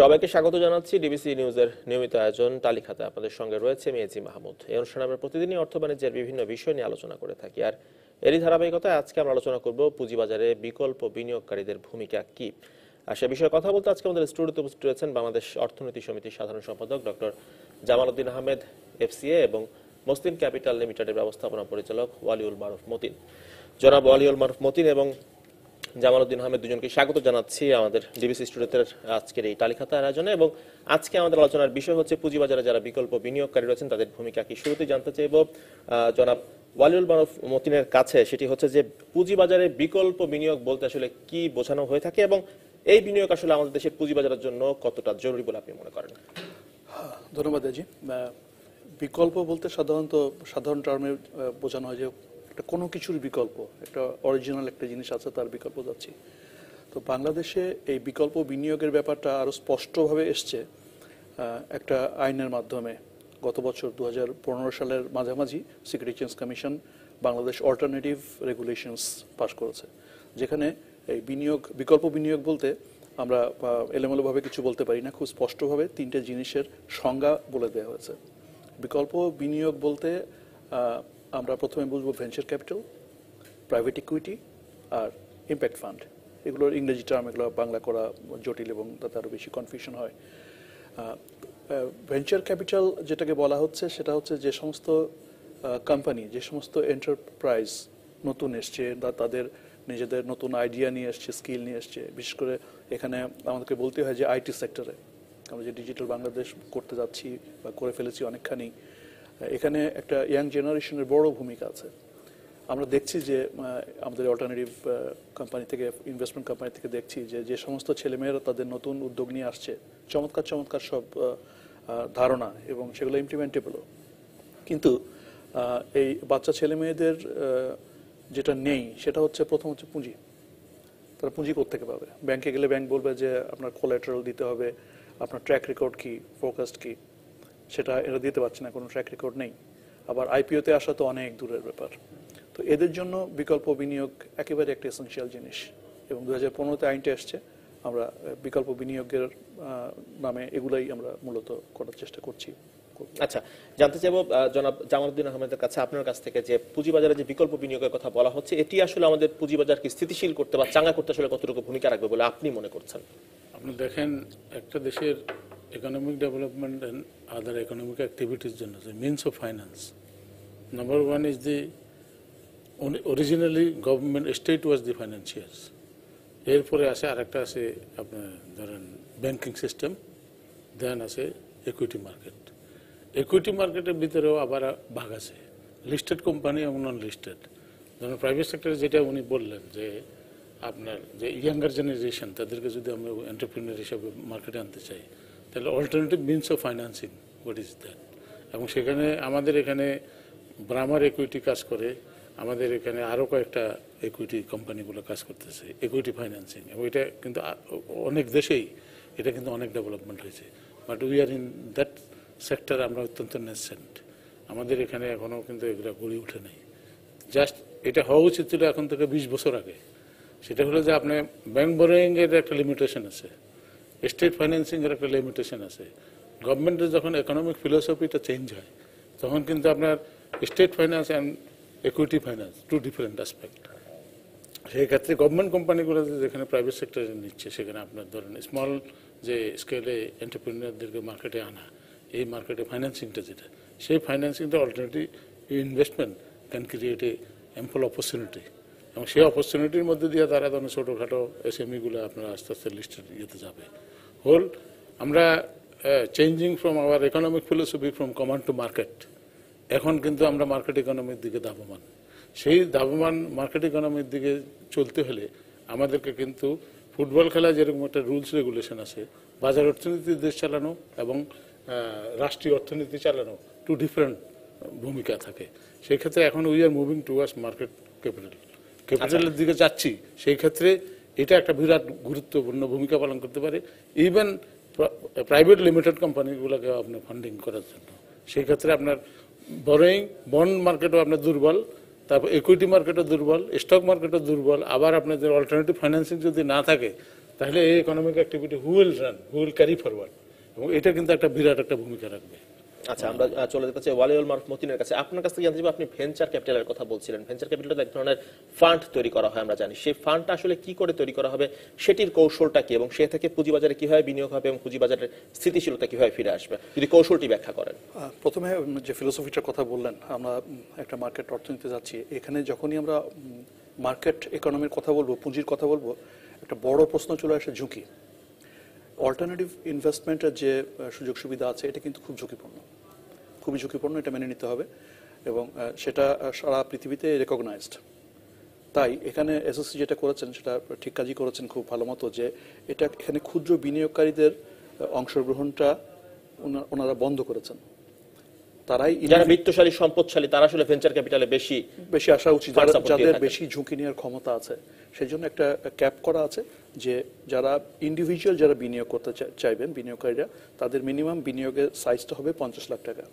সবাইকে স্বাগত জানাচ্ছি ডিবিসি নিউজের নিয়মিত আয়োজন তালিকাতে আপনাদের সঙ্গে রয়েছে মেয়েজি মাহমুদ এই অনুষ্ঠানে আমরা প্রতিদিনই অর্থ বাণিজ্যের বিভিন্ন বিষয় নিয়ে আলোচনা করে থাকি আর এরই ধারাবাহিকতায় আজকে আমরা আলোচনা করব পুঁজিবাজারে বিকল্প বিনিয়োগকারীদের ভূমিকা কী আর সে বিষয়ে কথা বলতে আজকে আমাদের স্টুডিওতে উপস্থিত রয়েছেন বাংলাদেশ অর্থনীতি সমিতির সাধারণ সম্পাদক ডক্টর জামাল উদ্দিন আহমেদ এফসিএ এবং মুসলিম ক্যাপিটাল লিমিটেডের ব্যবস্থাপনা পরিচালক ওয়ালিউল মারুফ মতিন জনাব ওয়ালিউল মারুফ মতিন এবং জামাল উদ্দিন আহমেদ দুজনকে স্বাগত জানাচ্ছি আমাদের ডিবিসি স্টুডেন্টের আজকের এই তালিকাতা আয়োজনে এবং আজকে আমাদের আলোচনার বিষয় হচ্ছে পুঁজিবাজারে যারা বিকল্প বিনিয়োগকারী রয়েছেন তাদের ভূমিকা কি শুরুতে জানতে চাইব জনাব ওয়ালিউল মানব মতিনের কাছে সেটি হচ্ছে যে পুঁজিবাজারে বিকল্প বিনিয়োগ বলতে আসলে কি বোঝানো হয়ে থাকে এবং এই বিনিয়োগ আসলে আমাদের দেশের পুঁজিবাজারের জন্য কতটা জরুরি বলে আপনি মনে করেন ধন্যবাদ বিকল্প বলতে সাধারণত সাধারণ টার্মে বোঝানো হয় যে একটা কোনো কিছুর বিকল্প একটা অরিজিনাল একটা জিনিস আছে তার বিকল্প যাচ্ছি তো বাংলাদেশে এই বিকল্প বিনিয়োগের ব্যাপারটা আরও স্পষ্টভাবে এসছে একটা আইনের মাধ্যমে গত বছর দু সালের মাঝামাঝি security change commission Bangladesh alternative regulations পাশ করেছে যেখানে এই বিনিয়োগ বিকল্প বিনিয়োগ বলতে আমরা এলোমেলোভাবে কিছু বলতে পারি না খুব স্পষ্টভাবে তিনটে জিনিসের সংজ্ঞা বলে দেওয়া হয়েছে বিকল্প বিনিয়োগ বলতে আমরা প্রথমে বুঝবো ভেঞ্চার ক্যাপিটাল প্রাইভেট ইকুইটি আর ইম্প্যাক্ট ফান্ড এগুলোর ইংরেজি টার্ম এগুলো বাংলা করা জটিল এবং তাতে আরও বেশি কনফিউশন হয় ভেঞ্চার ক্যাপিটাল যেটাকে বলা হচ্ছে সেটা হচ্ছে যে সমস্ত কোম্পানি যে সমস্ত এন্টারপ্রাইজ নতুন এসছে তাদের নিজেদের নতুন আইডিয়া নিয়ে এসছে স্কিল নিয়ে এসছে বিশেষ করে এখানে আমাদেরকে বলতে হয় যে আইটি সেক্টরে আমরা যে ডিজিটাল বাংলাদেশ করতে যাচ্ছি বা করে ফেলেছি অনেকখানি এখানে একটা ইয়াং জেনারেশনের বড় ভূমিকা আছে আমরা দেখছি যে আমাদের অল্টারনেটিভ কোম্পানি থেকে ইনভেস্টমেন্ট কোম্পানি থেকে দেখছি যে যে সমস্ত ছেলেমেয়েরা তাদের নতুন উদ্যোগ নিয়ে আসছে চমৎকার চমৎকার সব ধারণা এবং সেগুলো ইমপ্লিমেন্টেবলও কিন্তু এই বাচ্চা ছেলে মেয়েদের যেটা নেই সেটা হচ্ছে প্রথম হচ্ছে পুঁজি তারা পুঁজি থেকে পাবে ব্যাংকে গেলে ব্যাংক বলবে যে আপনার কোলাটারাল দিতে হবে আপনার ট্র্যাক রেকর্ড কি ফোকাসড কী সেটা এরা দিতে পারছে না কোনো ট্র্যাক রেকর্ড নেই আবার আইপিওতে আসা তো অনেক দূরের ব্যাপার তো এদের জন্য বিকল্প বিনিয়োগ একেবারে একটা এসেন্সিয়াল জিনিস এবং দু হাজার পনেরোতে আইনটা আসছে আমরা বিকল্প বিনিয়োগের নামে এগুলাই আমরা মূলত করার চেষ্টা করছি আচ্ছা জানতে চাইব জনাব জামালুদ্দিন আহমেদের কাছে আপনার কাছ থেকে যে পুঁজিবাজারে যে বিকল্প বিনিয়োগের কথা বলা হচ্ছে এটি আসলে আমাদের পুঁজিবাজারকে স্থিতিশীল করতে বা চাঙ্গা করতে আসলে কতটুকু ভূমিকা রাখবে বলে আপনি মনে করছেন আপনি দেখেন একটা দেশের economic development other economic activities generally, the of finance finance. One is the the originally government state was the financiers এরপরে আছে আরেকটা আছে আপনার ধরেন ব্যাংকিং সিস্টেম দেন আছে ইকুইটি মার্কেট ইকুইটি মার্কেটের ভিতরেও আবার ভাগ আছে লিস্টেড কোম্পানি এবং নন লিস্টেড ধরেন প্রাইভেট সেক্টরে যেটা উনি বললেন যে আপনার যে ইয়াঙ্গার জেনারেশন তাদেরকে যদি আমরা এন্টারপ্রিনিয়ার হিসাবে মার্কেটে আনতে চাই তাহলে alternative means of financing what is that এবং সেখানে আমাদের এখানে ব্রামার ইকুইটি কাজ করে আমাদের এখানে আরও কয়েকটা ইকুইটি কোম্পানিগুলো কাজ করতেছে ইকুইটি ফাইন্যান্সিং এবং এটা কিন্তু অনেক দেশেই এটা কিন্তু অনেক ডেভেলপমেন্ট হয়েছে but we are in that sector আমরা অত্যন্ত নেসেন্ট আমাদের এখানে এখনও কিন্তু এগুলো গড়ে উঠে নাই জাস্ট এটা হওয়া উচিত ছিল এখন থেকে বিশ বছর আগে সেটা হলো যে আপনি ব্যাংক বোরোয়িংয়ের একটা লিমিটেশন আছে স্টেট ফাইন্যান্সিংয়ের একটা লিমিটেশন আছে গভর্নমেন্টের যখন ইকোনমিক ফিলোসফিটা চেঞ্জ হয় তখন কিন্তু আপনার state finance and equity finance two different aspect সেই ক্ষেত্রে গভর্নমেন্ট কোম্পানিগুলো যেখানে প্রাইভেট সেক্টরে নিচ্ছে সেখানে আপনার ধরেন স্মল যে স্কেলে এন্টারপ্রিনিয়ারদেরকে মার্কেটে আনা এই মার্কেটে ফাইন্যান্সিংটা যেটা সেই ফাইন্যান্সিংটা alternative investment can create a ample opportunity এবং সেই অপরচুনিটির মধ্যে দিয়ে তারা ধরেন ছোটোখাটো এসএমইগুলো আপনার আস্তে আস্তে লিস্টে ইয়েতে যাবে হোল আমরা changing from our economic philosophy from command to market এখন কিন্তু আমরা মার্কেট ইকোনমির দিকে ধাবমান সেই ধাবমান মার্কেট ইকোনমির দিকে চলতে হলে আমাদেরকে কিন্তু ফুটবল খেলা যেরকম একটা রুলস রেগুলেশন আছে বাজার অর্থনীতি দেশ চালানো এবং রাষ্ট্রীয় অর্থনীতি চালানো টু ডিফারেন্ট ভূমিকা থাকে সেক্ষেত্রে এখন we are moving towards market capital ক্যাপিটালের আচ্ছা। দিকে যাচ্ছি সেই ক্ষেত্রে এটা একটা বিরাট গুরুত্বপূর্ণ ভূমিকা পালন করতে পারে ইভেন প্রাইভেট লিমিটেড কোম্পানিগুলোকে আপনি ফান্ডিং করার জন্য সেই ক্ষেত্রে আপনার বরোয়িং বন্ড মার্কেটও আপনার দুর্বল তারপর ইকুইটি মার্কেটও দুর্বল স্টক মার্কেটও দুর্বল আবার আপনাদের অল্টারনেটিভ ফাইন্যান্সিং যদি না থাকে তাহলে এই economic activity wheel run wheel carry forward এবং এটা কিন্তু একটা বিরাট একটা ভূমিকা রাখবে আচ্ছা আমরা চলে যেতে চাই ওয়ালিউল মারুফ মতিনের কাছে আপনার কাছ থেকে জানতে চাই আপনি ভেঞ্চার ক্যাপিটালের কথা বলছিলেন ভেঞ্চার ক্যাপিটাল এক ধরনের ফান্ড তৈরি করা হয় আমরা জানি সেই ফান্ডটা আসলে কি করে তৈরি করা হবে সেটির কৌশলটা কি এবং সে থেকে পুঁজিবাজারে কিভাবে বিনিয়োগ হবে এবং পুঁজিবাজারের স্থিতিশীলতা কিভাবে ফিরে আসবে যদি কৌশলটি ব্যাখ্যা করেন প্রথমে যে ফিলোসফিটার কথা বললেন আমরা একটা মার্কেট অর্থনীতিতে যাচ্ছি এখানে যখনই আমরা মার্কেট ইকোনমির কথা বলবো পুঁজির কথা বলবো একটা বড় প্রশ্ন চলে আসে ঝুঁকি অল্টারনেটিভ ইনভেস্টমেন্টের যে সুযোগ সুবিধা আছে এটা কিন্তু খুব ঝুঁকিপূর্ণ খুবই ঝুঁকিপূর্ণ এটা মেনে নিতে হবে এবং সেটা সারা পৃথিবীতে রেকগনাইজড তাই এখানে এসএসসি যেটা করেছেন সেটা ঠিক কাজই করেছেন খুব ভালো মতো যে এটা এখানে ক্ষুদ্র বিনিয়োগকারীদের অংশগ্রহণটা ওনারা বন্ধ করেছেন তারাই যারা বিত্তশালী সম্পদশালী তারা আসলে ভেঞ্চার ক্যাপিটালে বেশি বেশি আসা উচিত যাদের বেশি ঝুঁকি নেওয়ার ক্ষমতা আছে সেই জন্য একটা ক্যাপ করা আছে যে যারা ইন্ডিভিজুয়াল যারা বিনিয়োগ করতে চাইবেন বিনিয়োগকারীরা তাদের মিনিমাম বিনিয়োগের সাইজটা হবে পঞ্চাশ লাখ টাকা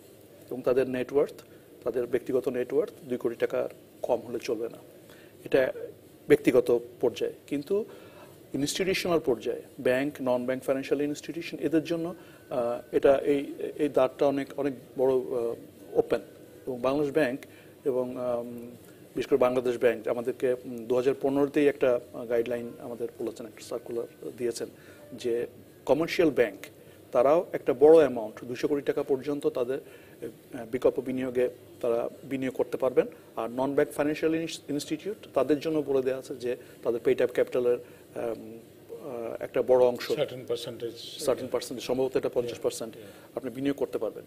এবং তাদের নেটওয়ার্থ তাদের ব্যক্তিগত নেটওয়ার্থ দুই কোটি টাকার কম হলে চলবে না এটা ব্যক্তিগত পর্যায়ে কিন্তু ইনস্টিটিউশনাল পর্যায়ে bank non bank financial institution এদের জন্য এটা এই এই দ্বারটা অনেক অনেক বড় ওপেন এবং বাংলাদেশ ব্যাংক এবং বিশেষ করে বাংলাদেশ ব্যাংক আমাদেরকে দু হাজার পনেরোতেই একটা গাইডলাইন আমাদের বলেছেন একটা সার্কুলার দিয়েছেন যে কমার্শিয়াল ব্যাংক তারাও একটা বড় অ্যামাউন্ট দুশো কোটি টাকা পর্যন্ত তাদের বিকল্প বিনিয়োগে তারা বিনিয়োগ করতে পারবেন আর নন ব্যাংক ফাইন্যান্সিয়াল ইনস্টিটিউট তাদের জন্য বলে দেওয়া আছে যে তাদের পেইড আপ ক্যাপিটালের একটা বড় অংশ সার্টেন পার্সেন্টেজ সম্ভবত এটা পঞ্চাশ পার্সেন্ট আপনি বিনিয়োগ করতে পারবেন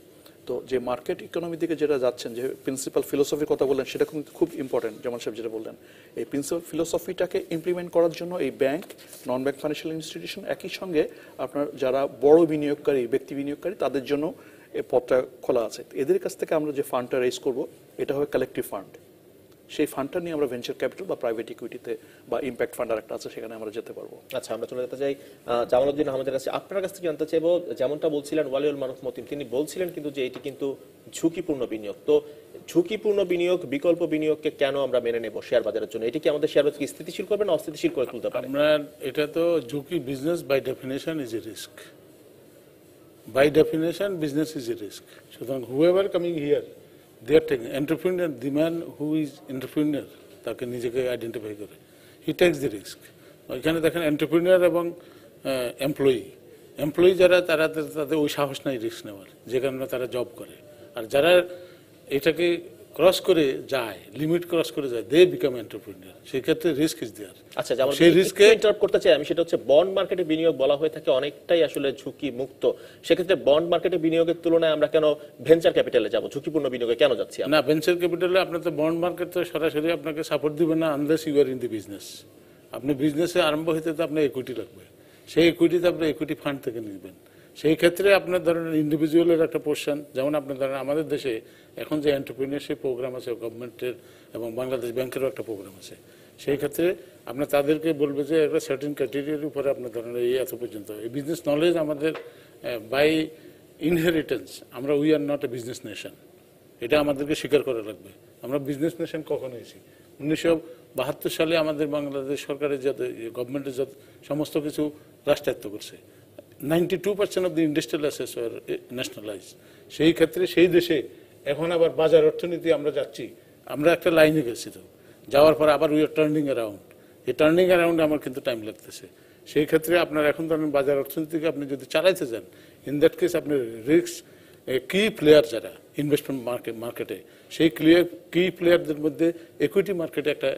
তো যে মার্কেট ইকোনমির দিকে যেটা যাচ্ছেন যে প্রিন্সিপাল ফিলোসফির কথা বললেন সেটা কিন্তু খুব ইম্পর্টেন্ট যেমন সাহেব যেটা বললেন এই প্রিন্সিপাল ফিলোসফিটাকে ইমপ্লিমেন্ট করার জন্য এই bank non bank financial institution একই সঙ্গে আপনার যারা বড় বিনিয়োগকারী ব্যক্তি বিনিয়োগকারী তাদের জন্য পথটা খোলা আছে এদের কাছ থেকে আমরা যে ফান্ডটা রেজ করব এটা হবে কালেকটিভ ফান্ড সেই ফান্ডটা নিয়ে আমরা ভেঞ্চার ক্যাপিটাল বা প্রাইভেট ইকুইটিতে বা ইম্প্যাক্ট ফান্ড আর একটা আছে সেখানে আমরা যেতে পারবো আচ্ছা আমরা চলে যেতে চাই উদ্দিন আহমেদের কাছে আপনার কাছ থেকে জানতে চাইবো যেমনটা বলছিলেন ওয়ালিউল মানুষ মতিম তিনি বলছিলেন কিন্তু যে এটি কিন্তু ঝুঁকিপূর্ণ বিনিয়োগ তো ঝুঁকিপূর্ণ বিনিয়োগ বিকল্প বিনিয়োগকে কেন আমরা মেনে নেব শেয়ার বাজারের জন্য এটি কি আমাদের শেয়ার বাজারকে স্থিতিশীল করবে না অস্থিতিশীল করে তুলতে পারে আমরা এটা তো ঝুঁকি business by definition is a risk by definition, business is a risk. So then whoever coming here, they are taking entrepreneur, the man who is entrepreneur, তাকে নিজেকে আইডেন্টিফাই করে হি টেক্স দি রিস্ক এখানে দেখেন entrepreneur এবং employee employee যারা তারা তাদের ওই সাহস নাই রিস্ক নেওয়ার যে কারণে তারা জব করে আর যারা এটাকে ক্রস করে যায় লিমিট ক্রস করে যায় দে বিকাম সেই ক্ষেত্রে রিস্ক ইজ দেয়ার আচ্ছা যেমন সেই রিস্কে ইন্টারাপ্ট করতে চাই আমি সেটা হচ্ছে বন্ড মার্কেটে বিনিয়োগ বলা হয়ে থাকে অনেকটাই আসলে ঝুঁকি মুক্ত সেক্ষেত্রে বন্ড মার্কেটে বিনিয়োগের তুলনায় আমরা কেন ভেঞ্চার ক্যাপিটালে যাব ঝুঁকিপূর্ণ বিনিয়োগে কেন যাচ্ছি না ভেঞ্চার ক্যাপিটালে আপনি তো বন্ড মার্কেট তো সরাসরি আপনাকে সাপোর্ট দিবে না unless you are in the business আপনি বিজনেসে আরম্ভ হইতে তো আপনি ইকুইটি লাগবে সেই তো আপনি ইকুইটি ফান্ড থেকে নিবেন সেই ক্ষেত্রে আপনার ধরেন ইন্ডিভিজুয়ালের একটা পোর্শন যেমন আপনার ধরেন আমাদের দেশে এখন যে এন্টারপ্রিনিয়ারশিপ প্রোগ্রাম আছে গভর্নমেন্টের এবং বাংলাদেশ ব্যাংকেরও একটা প্রোগ্রাম আছে সেই ক্ষেত্রে আপনার তাদেরকে বলবে যে একটা সার্টিন ক্যাটেগরির উপরে আপনার ধরেন এই এত পর্যন্ত এই বিজনেস নলেজ আমাদের বাই ইনহেরিটেন্স আমরা we are not a business nation এটা আমাদেরকে স্বীকার করা লাগবে আমরা বিজনেস নেশন কখন হয়েছি উনিশশো বাহাত্তর সালে আমাদের বাংলাদেশ সরকারের যত গভর্নমেন্টের যত সমস্ত কিছু রাষ্ট্রায়ত্ত করছে 92% অফ দি ইন্ডাস্ট্রিয়াল অ্যাসেস ওয়ার ন্যাশনালাইজ সেই ক্ষেত্রে সেই দেশে এখন আবার বাজার অর্থনীতি আমরা যাচ্ছি আমরা একটা লাইনে গেছি তো যাওয়ার পর আবার উই আর টার্নিং অ্যারাউন্ড এই টার্নিং অ্যারাউন্ডে আমার কিন্তু টাইম লাগতেছে সেই ক্ষেত্রে আপনার এখন ধরেন বাজার অর্থনীতিকে আপনি যদি চালাইতে যান ইন দ্যাট কেস আপনি রিস্ক কি প্লেয়ার যারা ইনভেস্টমেন্ট মার্কেট মার্কেটে সেই ক্লিয়ার কি প্লেয়ারদের মধ্যে ইকুইটি মার্কেটে একটা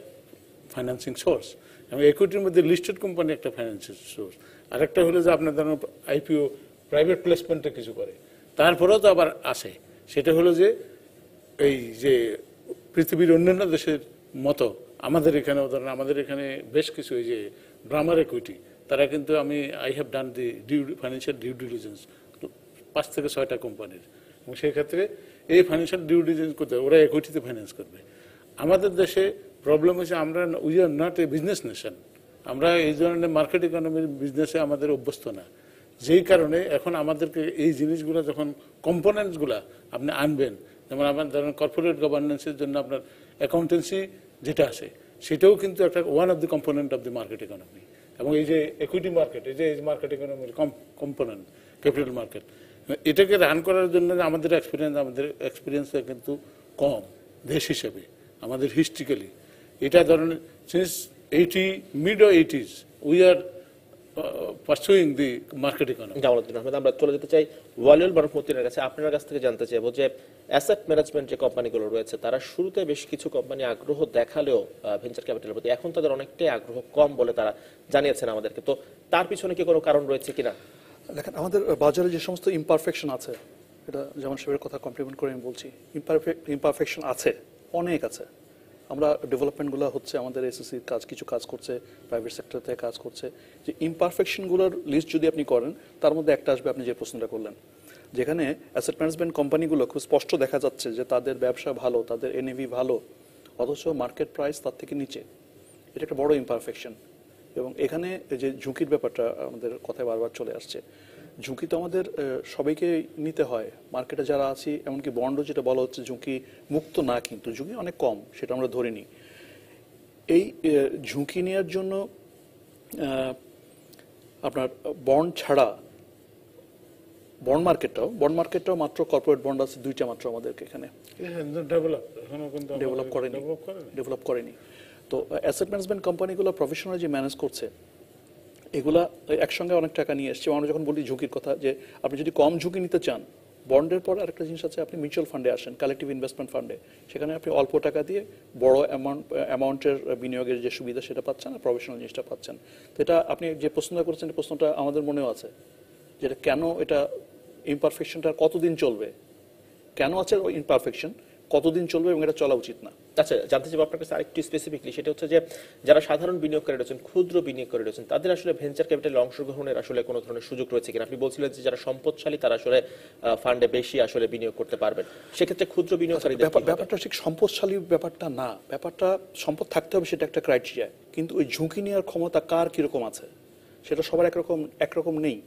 ফাইন্যান্সিং সোর্স এবং ইকুইটির মধ্যে লিস্টেড কোম্পানি একটা ফাইন্যান্সিং সোর্স আরেকটা হলো যে আপনার ধরুন আইপিও প্রাইভেট প্লেসমেন্টে কিছু করে তারপরেও তো আবার আসে সেটা হলো যে এই যে পৃথিবীর অন্যান্য দেশের মতো আমাদের এখানেও ধরেন আমাদের এখানে বেশ কিছু এই যে ড্রামার ইকুইটি তারা কিন্তু আমি I have done the due financial due diligence পাঁচ থেকে ছয়টা কোম্পানির এবং সেই ক্ষেত্রে এই ফাইন্যান্সিয়াল ডিউ ডিলিজেন্স করতে ওরা ইকুইটিতে ফাইন্যান্স করবে আমাদের দেশে প্রবলেম হচ্ছে আমরা we are not a business nation আমরা এই ধরনের মার্কেট ইকোনমির বিজনেসে আমাদের অভ্যস্ত না যেই কারণে এখন আমাদেরকে এই জিনিসগুলো যখন কম্পোনেন্টসগুলো আপনি আনবেন যেমন আপনার ধরেন কর্পোরেট গভর্নেন্সের জন্য আপনার অ্যাকাউন্টেন্সি যেটা আছে সেটাও কিন্তু একটা one of the component of the market economy এবং এই যে ইকুইটি মার্কেট এই যে এই মার্কেট ইকোনমির কম্পোনেন্ট ক্যাপিটাল মার্কেট এটাকে রান করার জন্য আমাদের এক্সপিরিয়েন্স আমাদের এক্সপিরিয়েন্সটা কিন্তু কম দেশ হিসেবে আমাদের হিস্ট্রিক্যালি এটা ধরনের since 80, mid 80s, we are uh, pursuing the market economy. Jamaluddin Ahmed আমরা চলে যেতে চাই ওয়ালিউল বরফমতিনের কাছে আপনার কাছ থেকে জানতে চাইবো যে অ্যাসেট ম্যানেজমেন্ট যে কোম্পানিগুলো রয়েছে তারা শুরুতে বেশ কিছু কোম্পানি আগ্রহ দেখালেও ভেঞ্চার ক্যাপিটালের প্রতি এখন তাদের অনেকটাই আগ্রহ কম বলে তারা জানিয়েছেন আমাদেরকে তো তার পিছনে কি কোনো কারণ রয়েছে কিনা দেখেন আমাদের বাজারে যে সমস্ত ইমপারফেকশন আছে এটা যেমন সাহেবের কথা কমপ্লিমেন্ট করে আমি বলছি ইমপারফেকশন আছে অনেক আছে আমরা ডেভেলপমেন্টগুলো হচ্ছে আমাদের এসএসসির কাজ কিছু কাজ করছে প্রাইভেট সেক্টর থেকে কাজ করছে যে ইমপারফেকশনগুলোর লিস্ট যদি আপনি করেন তার মধ্যে একটা আসবে আপনি যে প্রশ্নটা করলেন যেখানে অ্যাসেট ম্যানেজমেন্ট কোম্পানিগুলো খুব স্পষ্ট দেখা যাচ্ছে যে তাদের ব্যবসা ভালো তাদের এনএভি ভালো অথচ মার্কেট প্রাইস তার থেকে নিচে এটা একটা বড় ইমপারফেকশন এবং এখানে যে ঝুঁকির ব্যাপারটা আমাদের কথায় বারবার চলে আসছে ঝুঁকি তো আমাদের সবাইকে নিতে হয় মার্কেটে যারা আছি এমনকি বন্ড যেটা বলা হচ্ছে ঝুঁকি মুক্ত না কিন্তু ঝুঁকি অনেক কম সেটা আমরা ধরে নিই এই ঝুঁকি নেওয়ার জন্য আপনার বন্ড ছাড়া বন্ড মার্কেটটাও বন্ড মার্কেটটাও মাত্র কর্পোরেট বন্ড আছে দুইটা মাত্র আমাদেরকে এখানে ডেভেলপ করেনি ডেভেলপ করেনি তো অ্যাসেট ম্যানেজমেন্ট কোম্পানিগুলো প্রফেশনাল যে ম্যানেজ করছে এগুলা একসঙ্গে অনেক টাকা নিয়ে এসছে আমরা যখন বলি ঝুঁকির কথা যে আপনি যদি কম ঝুঁকি নিতে চান বন্ডের পর আরেকটা জিনিস আছে আপনি মিউচুয়াল ফান্ডে আসেন কালেকটিভ ইনভেস্টমেন্ট ফান্ডে সেখানে আপনি অল্প টাকা দিয়ে বড় অ্যামাউন্ট অ্যামাউন্টের বিনিয়োগের যে সুবিধা সেটা পাচ্ছেন আর প্রফেশনাল জিনিসটা পাচ্ছেন তো এটা আপনি যে প্রশ্নটা করেছেন প্রশ্নটা আমাদের মনেও আছে যেটা কেন এটা ইমপারফেকশনটা কতদিন চলবে কেন আছে ইমপারফেকশন কতদিন চলবে এবং এটা চলা উচিত না আচ্ছা জানতে চাইবো আপনার কাছে আরেকটু স্পেসিফিকলি সেটা হচ্ছে যে যারা সাধারণ বিনিয়োগকারী রয়েছেন ক্ষুদ্র বিনিয়োগকারী রয়েছেন তাদের আসলে ভেঞ্চার ক্যাপিটালে অংশগ্রহণের আসলে কোনো ধরনের সুযোগ রয়েছে কিনা আপনি বলছিলেন যে যারা সম্পদশালী তারা আসলে ফান্ডে বেশি আসলে বিনিয়োগ করতে পারবেন সেক্ষেত্রে ক্ষুদ্র বিনিয়োগকারী আচ্ছা, ব্যাপারটা ঠিক সম্পদশালী ব্যাপারটা না ব্যাপারটা সম্পদ থাকতে হবে সেটা একটা ক্রাইটেরিয়া কিন্তু ওই ঝুঁকি নেওয়ার ক্ষমতা কার কিরকম আছে সেটা সবার একরকম একরকম নেই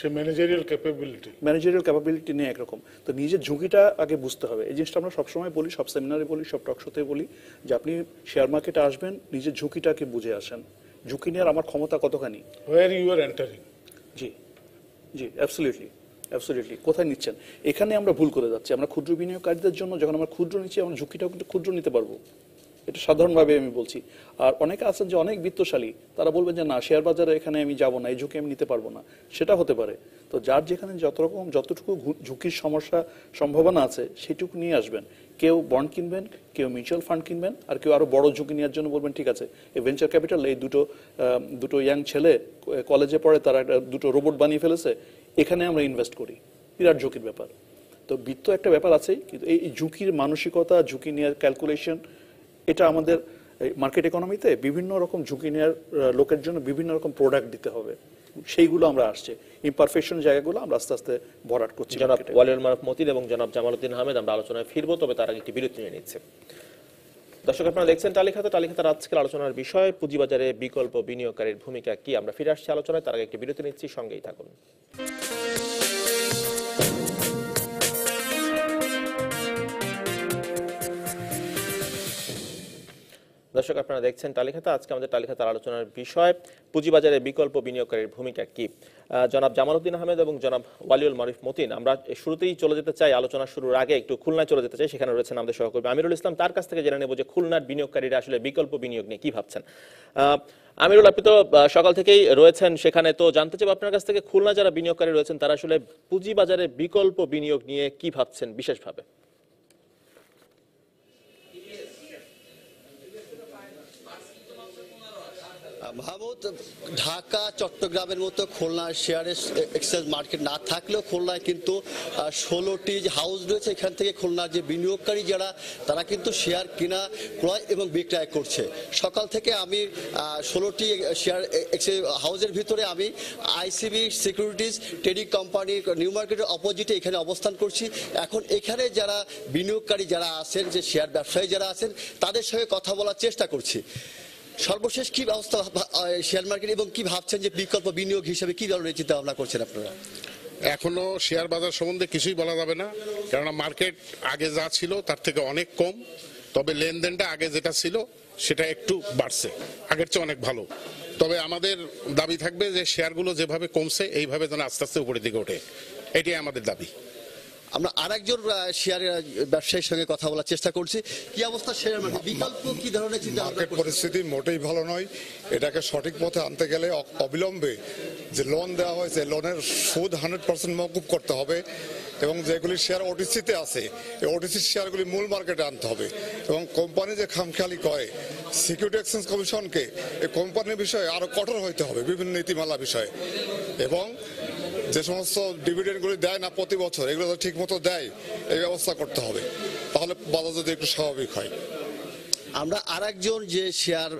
সে ম্যানেজারিয়াল ক্যাপাবিলিটি ম্যানেজারিয়াল ক্যাপাবিলিটি নিয়ে একরকম তো নিজের ঝুঁকিটা আগে বুঝতে হবে এই জিনিসটা আমরা সবসময় বলি সব সেমিনারে বলি সব টকশোতে বলি যে আপনি শেয়ার মার্কেটে আসবেন নিজের ঝুঁকিটাকে বুঝে আসেন ঝুঁকি নেওয়ার আমার ক্ষমতা কতখানি হোয়ার ইউ আর এন্টারিং জি জি অ্যাবসলিউটলি অ্যাবসলিউটলি কোথায় নিচ্ছেন এখানে আমরা ভুল করে যাচ্ছি আমরা ক্ষুদ্র বিনিয়োগকারীদের জন্য যখন আমরা ক্ষুদ্র নিচ্ছি আমরা ঝুঁকিটাও কিন্তু ক্ষুদ্র নিতে পারবো এটা সাধারণভাবে আমি বলছি আর অনেকে আছেন যে অনেক বিত্তশালী তারা বলবেন যে না শেয়ার বাজারে এখানে আমি যাব না এই ঝুঁকি আমি নিতে পারবো না সেটা হতে পারে তো যার যেখানে যত রকম যতটুকু ঝুঁকির সমস্যা সম্ভাবনা আছে সেটুকু নিয়ে আসবেন কেউ বন্ড কিনবেন কেউ মিউচুয়াল ফান্ড কিনবেন আর কেউ আরও বড় ঝুঁকি নেওয়ার জন্য বলবেন ঠিক আছে এই ভেঞ্চার ক্যাপিটাল এই দুটো দুটো ইয়াং ছেলে কলেজে পড়ে তারা একটা দুটো রোবট বানিয়ে ফেলেছে এখানে আমরা ইনভেস্ট করি বিরাট ঝুঁকির ব্যাপার তো বিত্ত একটা ব্যাপার আছে কিন্তু এই ঝুঁকির মানসিকতা ঝুঁকি নেওয়ার ক্যালকুলেশন এটা আমাদের মার্কেট ইকোনমিতে বিভিন্ন রকম ঝুঁকি নেওয়ার লোকের জন্য বিভিন্ন রকম প্রোডাক্ট দিতে হবে সেইগুলো আমরা আসছে ইম্পারফেকশন জায়গাগুলো আমরা আস্তে আস্তে ভরাট করছি জনাব ওয়ালিয়ার মারফ মতিন এবং জনাব জামালউদ্দিন আহমেদ আমরা আলোচনায় ফিরবো তবে তার আগে একটি বিরতি নিয়ে নিচ্ছে দর্শক আপনারা দেখছেন তালিকাতে তালিকাতার আজকের আলোচনার বিষয় পুঁজিবাজারে বিকল্প বিনিয়োগকারীর ভূমিকা কি আমরা ফিরে আসছি আলোচনায় তার আগে একটি বিরতি নিচ্ছি সঙ্গেই থাকুন দর্শক আপনারা দেখছেন তালিকাতে আজকে আমাদের তার আলোচনার বিষয় পুঁজিবাজারে বিকল্প বিনিয়োগকারীর ভূমিকা কি জনাব জামালউদ্দিন আহমেদ এবং জনাব ওয়ালিউল মারিফ মতিন আমরা শুরুতেই চলে যেতে চাই আলোচনা শুরুর আগে একটু খুলনায় চলে যেতে চাই সেখানে রয়েছেন আমাদের সহকর্মী আমিরুল ইসলাম তার কাছ থেকে জেনে নেব যে খুলনার বিনিয়োগকারীরা আসলে বিকল্প বিনিয়োগ নিয়ে কি ভাবছেন আমিরুল আপনি তো সকাল থেকেই রয়েছেন সেখানে তো জানতে চাই আপনার কাছ থেকে খুলনা যারা বিনিয়োগকারী রয়েছেন তারা আসলে পুঁজিবাজারে বিকল্প বিনিয়োগ নিয়ে কি ভাবছেন বিশেষভাবে মাহমুদ ঢাকা চট্টগ্রামের মতো খুলনার শেয়ারের এক্সচেঞ্জ মার্কেট না থাকলেও খুলনায় কিন্তু ষোলোটি যে হাউস রয়েছে এখান থেকে খুলনার যে বিনিয়োগকারী যারা তারা কিন্তু শেয়ার কেনা ক্রয় এবং বিক্রয় করছে সকাল থেকে আমি ষোলোটি শেয়ার হাউসের ভিতরে আমি ICB securities trading company new মার্কেটের অপোজিটে এখানে অবস্থান করছি এখন এখানে যারা বিনিয়োগকারী যারা আছেন যে শেয়ার ব্যবসায়ী যারা আছেন তাদের সঙ্গে কথা বলার চেষ্টা করছি সর্বশেষ কি ব্যবস্থা শেয়ার মার্কেট এবং কি ভাবছেন যে বিকল্প বিনিয়োগ হিসেবে কি ধরনের চিন্তা ভাবনা করছেন আপনারা এখনো শেয়ার বাজার সম্বন্ধে কিছুই বলা যাবে না কেননা মার্কেট আগে যা ছিল তার থেকে অনেক কম তবে লেনদেনটা আগে যেটা ছিল সেটা একটু বাড়ছে আগের চেয়ে অনেক ভালো তবে আমাদের দাবি থাকবে যে শেয়ারগুলো যেভাবে কমছে এইভাবে যেন আস্তে আস্তে উপরের দিকে ওঠে এটাই আমাদের দাবি আমরা আরেকজন শেয়ারের ব্যবসায়ীর সঙ্গে কথা বলার চেষ্টা করছি কি অবস্থা শেয়ার মার্কেট বিকল্প কি ধরনের চিন্তা মার্কেট পরিস্থিতি মোটেই ভালো নয় এটাকে সঠিক পথে আনতে গেলে অবিলম্বে যে লোন দেওয়া হয়েছে লোনের সুদ হান্ড্রেড পার্সেন্ট মকুব করতে হবে এবং যেগুলি শেয়ার ওটিসিতে আছে এই ওটিসির শেয়ারগুলি মূল মার্কেটে আনতে হবে এবং কোম্পানি যে খামখেয়ালি করে সিকিউরিটি এক্সচেঞ্জ কমিশনকে এই কোম্পানির বিষয়ে আরও কঠোর হইতে হবে বিভিন্ন নীতিমালা বিষয়ে এবং যে সমস্ত ডিভিডেন্ডগুলি দেয় না প্রতি বছর এগুলো ঠিক মতো দেয় এই ব্যবস্থা করতে হবে তাহলে বাজার যদি একটু স্বাভাবিক হয় আমরা আর একজন যে শেয়ার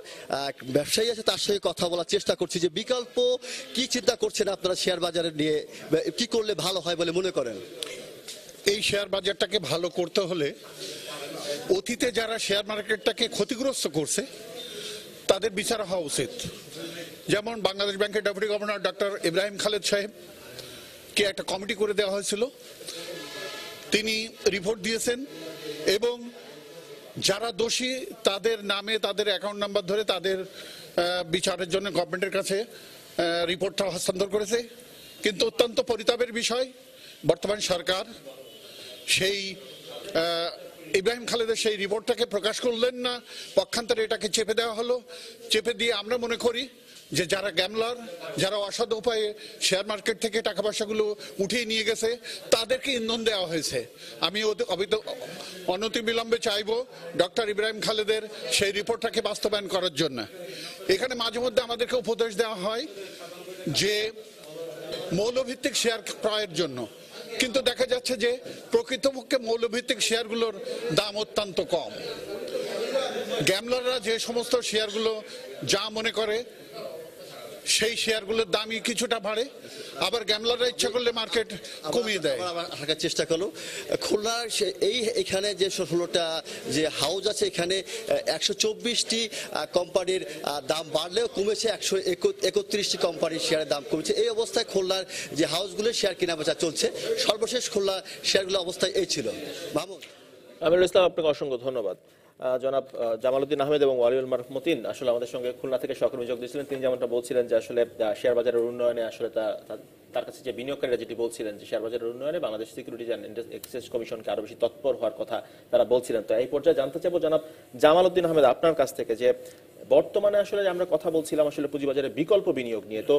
ব্যবসায়ী আছে তার সঙ্গে কথা বলার চেষ্টা করছি যে বিকল্প কি চিন্তা করছেন আপনারা শেয়ার বাজারে নিয়ে কি করলে ভালো হয় বলে মনে করেন এই শেয়ার বাজারটাকে ভালো করতে হলে অতীতে যারা শেয়ার মার্কেটটাকে ক্ষতিগ্রস্ত করছে তাদের বিচার হওয়া উচিত যেমন বাংলাদেশ ব্যাংকের deputy governor doctor Ibrahim Khaled সাহেবকে একটা কমিটি করে দেওয়া হয়েছিল তিনি রিপোর্ট দিয়েছেন এবং যারা দোষী তাদের নামে তাদের অ্যাকাউন্ট নাম্বার ধরে তাদের বিচারের জন্য গভর্নমেন্টের কাছে রিপোর্টটা হস্তান্তর করেছে কিন্তু অত্যন্ত পরিতাপের বিষয় বর্তমান সরকার সেই ইব্রাহিম খালেদের সেই রিপোর্টটাকে প্রকাশ করলেন না পক্ষান্তরে এটাকে চেপে দেওয়া হলো চেপে দিয়ে আমরা মনে করি যে যারা গ্যামলার যারা অসাধু উপায়ে শেয়ার মার্কেট থেকে টাকা পয়সাগুলো উঠিয়ে নিয়ে গেছে তাদেরকে ইন্ধন দেওয়া হয়েছে আমি অনতি বিলম্বে চাইব ডক্টর ইব্রাহিম খালেদের সেই রিপোর্টটাকে বাস্তবায়ন করার জন্য এখানে মাঝে মধ্যে আমাদেরকে উপদেশ দেওয়া হয় যে মৌলভিত্তিক শেয়ার ক্রয়ের জন্য কিন্তু দেখা যাচ্ছে যে প্রকৃতপক্ষে মৌলভিত্তিক শেয়ারগুলোর দাম অত্যন্ত কম গ্যামলাররা যে সমস্ত শেয়ারগুলো যা মনে করে সেই শেয়ারগুলোর দামই কিছুটা বাড়ে আবার গ্যামলাররা ইচ্ছা করলে মার্কেট কমিয়ে দেয় হাঁটার চেষ্টা করলো খুলনার এই এখানে যে ষোলোটা যে হাউস আছে এখানে একশো চব্বিশটি কোম্পানির দাম বাড়লেও কমেছে একশো একত্রিশটি কোম্পানির শেয়ারের দাম কমেছে এই অবস্থায় খুলনার যে হাউসগুলো শেয়ার কেনা বেচা চলছে সর্বশেষ খুলনা শেয়ারগুলো অবস্থায় এই ছিল মাহমুদ আমিরুল ইসলাম আপনাকে অসংখ্য ধন্যবাদ জনাব জামাল উদ্দিন আহমেদ এবং ওয়ালিউল মারফমতিন আসলে আমাদের সঙ্গে খুলনা থেকে সহকর্মী যোগ দিয়েছিলেন তিনি যেমনটা বলছিলেন যে আসলে শেয়ার বাজারের উন্নয়নে আসলে তার কাছে যে বিনিয়োগকারীরা যেটি বলছিলেন যে শেয়ার বাজারের উন্নয়নে বাংলাদেশ সিকিউরিটিজ অ্যান্ড এক্সচেঞ্জ কমিশনকে আরো বেশি তৎপর হওয়ার কথা তারা বলছিলেন তো এই পর্যায়ে জানতে চাবো জনাব জামাল উদ্দিন আহমেদ আপনার কাছ থেকে যে বর্তমানে আসলে আমরা কথা বলছিলাম আসলে পুঁজিবাজারে বিকল্প বিনিয়োগ নিয়ে তো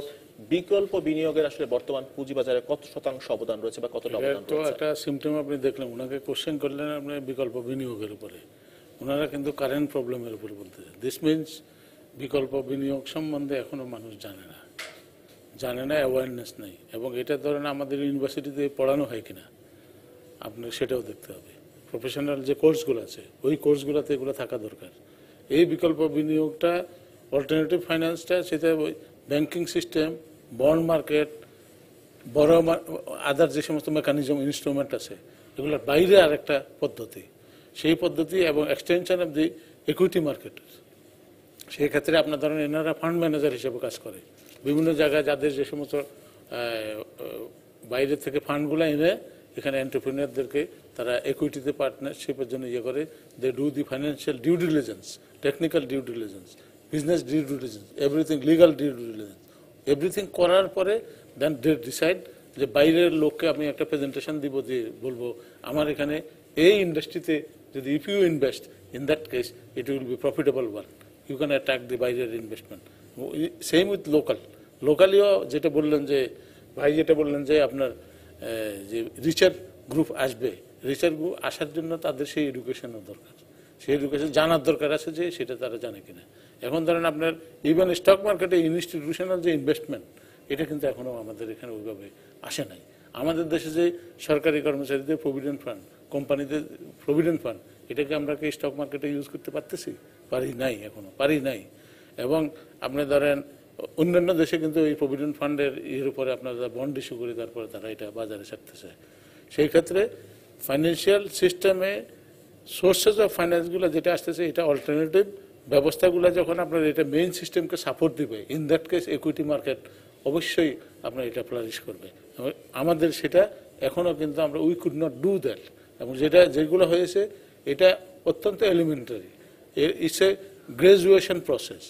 বিকল্প বিনিয়োগের আসলে বর্তমান পুঁজিবাজারে কত শতাংশ অবদান রয়েছে বা কত অবদান রয়েছে একটা সিম্পটম আপনি দেখলেন ওনাকে কোশ্চেন করলেন আপনি বিকল্প বিনিয়োগের উপরে ওনারা কিন্তু কারেন্ট প্রবলেমের উপর বলতে চান দিস মিনস বিকল্প বিনিয়োগ সম্বন্ধে এখনও মানুষ জানে না জানে না অ্যাওয়ারনেস নেই এবং এটা ধরেন আমাদের ইউনিভার্সিটিতে পড়ানো হয় কিনা আপনার সেটাও দেখতে হবে প্রফেশনাল যে কোর্সগুলো আছে ওই কোর্সগুলোতে এগুলো থাকা দরকার এই বিকল্প বিনিয়োগটা অল্টারনেটিভ ফাইন্যান্সটা সেটা ওই ব্যাংকিং সিস্টেম বন্ড মার্কেট বড় আদার যে সমস্ত মেকানিজম ইনস্ট্রুমেন্ট আছে এগুলোর বাইরে আরেকটা পদ্ধতি সেই পদ্ধতি এবং extension of the equity market সেই ক্ষেত্রে আপনার ধরেন এনারা ফান্ড ম্যানেজার হিসেবে কাজ করে বিভিন্ন জায়গায় যাদের যে সমস্ত বাইরে থেকে ফান্ডগুলো এনে এখানে এন্টারপ্রিনিয়ারদেরকে তারা একুইটিতে পার্টনারশিপের জন্য ইয়ে করে they do the financial due diligence technical due diligence business due diligence everything legal due diligence everything করার পরে দেন দে ডিসাইড যে বাইরের লোককে আমি একটা প্রেজেন্টেশন দিব দিয়ে বলবো আমার এখানে এই ইন্ডাস্ট্রিতে যদি if you invest in that case it will be profitable work you can attract the বাইরের ইনভেস্টমেন্ট সেম উইথ লোকাল লোকালিও যেটা বললেন যে ভাই যেটা বললেন যে আপনার যে রিচার গ্রুপ আসবে রিচার গ্রুপ আসার জন্য তাদের সেই এডুকেশনও দরকার সেই এডুকেশন জানার দরকার আছে যে সেটা তারা জানে কিনা এখন ধরেন আপনার ইভেন স্টক মার্কেটে ইনস্টিটিউশনাল যে ইনভেস্টমেন্ট এটা কিন্তু এখনও আমাদের এখানে ওইভাবে আসে নাই আমাদের দেশে যে সরকারি কর্মচারীদের প্রভিডেন্ট ফান্ড কোম্পানিতে প্রভিডেন্ট ফান্ড এটাকে আমরা কি স্টক মার্কেটে ইউজ করতে পারতেছি পারি নাই এখনো পারি নাই এবং আপনি ধরেন অন্যান্য দেশে কিন্তু এই প্রভিডেন্ট ফান্ডের ইয়ের উপরে আপনারা বন্ড ইস্যু করে তারপরে তারা এটা বাজারে ছাড়তেছে সেই ক্ষেত্রে ফাইন্যান্সিয়াল সিস্টেমে সোর্সেস অফ ফাইন্যান্সগুলো যেটা আসতেছে এটা অল্টারনেটিভ ব্যবস্থাগুলো যখন আপনার এটা মেইন সিস্টেমকে সাপোর্ট দিবে in that case equity market অবশ্যই আপনার এটা ফ্লারিশ করবে আমাদের সেটা এখনও কিন্তু আমরা we could not do that এবং যেটা যেগুলো হয়েছে এটা অত্যন্ত এলিমেন্টারি এর এ গ্রাজুয়েশন প্রসেস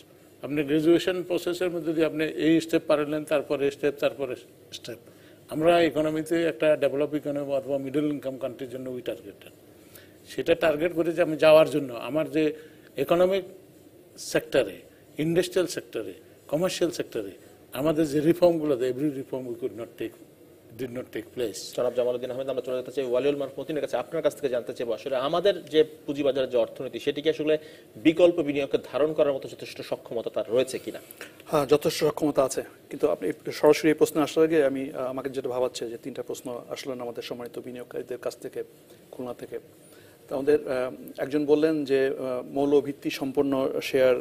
আপনি গ্রাজুয়েশন প্রসেসের মধ্যে যদি আপনি এই স্টেপ পারলেন তারপরে স্টেপ তারপরে স্টেপ আমরা ইকোনমিতে একটা ডেভেলপ ইকোনমি অথবা মিডল ইনকাম কান্ট্রির জন্য ওই টার্গেটটা সেটা টার্গেট করেছে আমি যাওয়ার জন্য আমার যে ইকোনমিক সেক্টরে ইন্ডাস্ট্রিয়াল সেক্টরে কমার্শিয়াল সেক্টরে আমাদের যে রিফর্মগুলো every reform we could not take did not take place. জনাব জামালউদ্দিন আহমেদ আমরা চলে যেতে চাই ওয়ালিউল মারফতিনের কাছে আপনার কাছ থেকে জানতে চাইবো আসলে আমাদের যে পুঁজিবাজারের যে অর্থনীতি কি আসলে বিকল্প বিনিয়োগকে ধারণ করার মতো যথেষ্ট সক্ষমতা তার রয়েছে কিনা হ্যাঁ যথেষ্ট সক্ষমতা আছে কিন্তু আপনি সরাসরি এই প্রশ্নে আসার আগে আমি আমাকে যেটা ভাবাচ্ছে যে তিনটা প্রশ্ন আসলেন আমাদের সম্মানিত বিনিয়োগকারীদের কাছ থেকে খুলনা থেকে আমাদের একজন বললেন যে মৌলভিত্তি সম্পন্ন শেয়ার